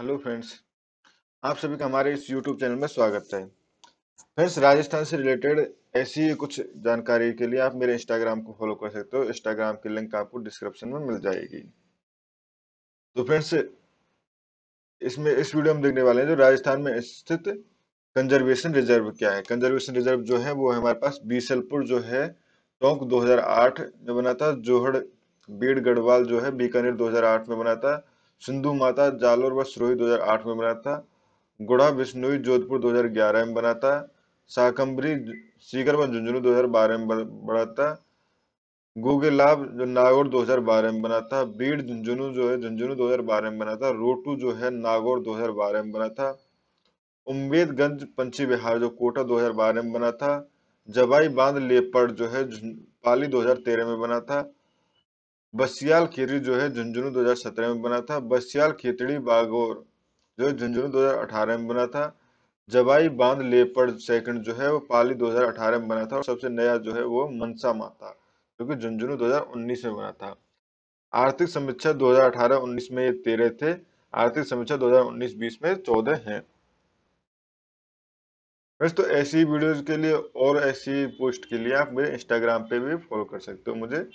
hello friends आप सभी का हमारे इस यूट्यूब चैनल में स्वागत है फ्रेंड्स राजस्थान से रिलेटेड ऐसी कुछ जानकारी के लिए आप मेरे इंस्टाग्राम को फॉलो कर सकते हो इंस्टाग्राम की लिंक आपको डिस्क्रिप्शन में मिल जाएगी तो फ्रेंड्स इसमें इस वीडियो में देखने वाले हैं जो राजस्थान में स्थित कंजर्वेशन रिजर्व क्या है कंजर्वेशन रिजर्व जो है वो हमारे पास बीसलपुर जो है टोंक दो में बना था जोहड़ बीड़ गढ़वाल जो है बीकानेर दो में बना था सिंधु माता जालोर व सिरोही 2008 में बना था गुड़ा बिश्नोई जोधपुर 2011 में बना था शाकंबरी सीकर व झुंझुनू 2012 में बना था गूगे लाभ जो नागौर 2012 में बना था बीड़ झुंझुनू जो है झुंझुनू 2012 में बना था रोटू जो है नागौर 2012 में बना था उम्मेदगंज पंछी विहार जो कोटा 2012 में बना था जवाई बांध लेपड़ जो है पाली 2013 में बना था बसियाल खेतड़ी जो है झुंझुनू 2017 में बना था बसियाल खेतड़ी बागोर जो है झुंझुनू 2018 में बना था जवाई बांध लेपड़ सेकंड जो है वो पाली 2018 में बना था और सबसे नया जो है वो मनसा माता जो कि झुंझुनू 2019 में बना था आर्थिक समीक्षा 2018-19 में ये तेरह थे आर्थिक समीक्षा 2019-20 में चौदह हैं दोस्तों तो ऐसी वीडियोज के लिए और ऐसी पोस्ट के लिए आप मेरे इंस्टाग्राम पे भी फॉलो कर सकते हो मुझे